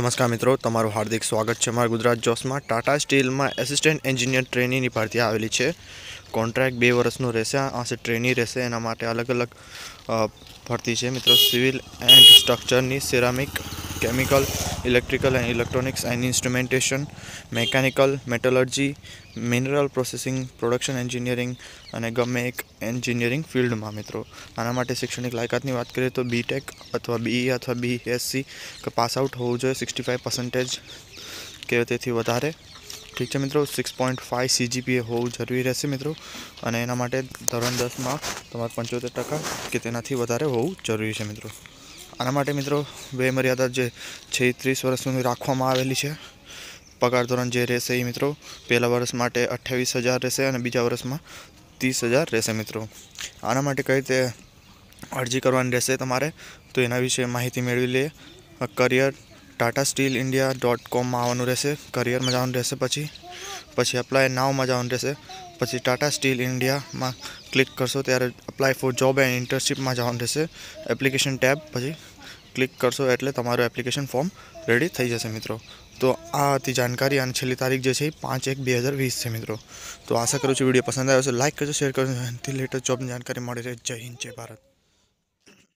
નમસ્કાર મિત્રો તમારું હાર્દિક સ્વાગત છે મારા ગુજરાત જોસમાં ટાટા સ્ટીલમાં એસિસ્ટન્ટ એન્જિનિયર ટ્રેનીની ભરતી આવેલી છે કોન્ટ્રાક્ટ બે વર્ષનું રહેશે આ ટ્રેની રહેશે એના માટે અલગ અલગ ભરતી છે મિત્રો સિવિલ એન્ડ સ્ટ્રક્ચરની ceramic chemical electrical and electronics and instrumentation mechanical metallurgy mineral processing production engineering और गमे एक एंजीनियरिंग फील्ड में मित्रों आना शैक्षणिक लायकात की बात करिए तो बीटेक अथवा बी अथवा B S C pass out होवु जो सिक्सटी फाइव पर्सेंटेज के वारे ठीक है मित्रों six point five C G P A होव जरूरी रहें मित्रों धोरण दस में पंचोतेर टका कि होव जरूरी है मित्रों આના માટે મિત્રો વય જે છે એ ત્રીસ વર્ષ સુધી રાખવામાં આવેલી છે પગાર ધોરણ જે રહેશે એ મિત્રો પહેલા વર્ષ માટે અઠ્યાવીસ હજાર રહેશે અને બીજા વર્ષમાં ત્રીસ હજાર રહેશે મિત્રો આના માટે કઈ રીતે અરજી કરવાની રહેશે તમારે તો એના વિશે માહિતી મેળવી લઈએ career Tata steel India dot કોમમાં આવવાનું રહેશે કરિયરમાં જવાનું રહેશે પછી પછી અપ્લાય નાવમાં જવાનું રહેશે પછી ટાટા સ્ટીલ ઇન્ડિયામાં ક્લિક કરશો ત્યારે અપ્લાય ફોર જોબ એન્ડ ઇન્ટર્નશીપમાં જવાનું રહેશે એપ્લિકેશન ટેબ પછી ક્લિક કરશો એટલે તમારું એપ્લિકેશન ફોર્મ રેડી થઈ જશે મિત્રો તો આ હતી જાણકારી અને છેલ્લી તારીખ જે છે પાંચ એક બે હજાર વીસ છે મિત્રો તો આશા કરું છું વિડીયો પસંદ આવ્યો છે લાઇક કરજો શેર કરજો એનાથી લેટેસ્ટ જોબની જાણકારી મળી રહે જય હિન્દ જય ભારત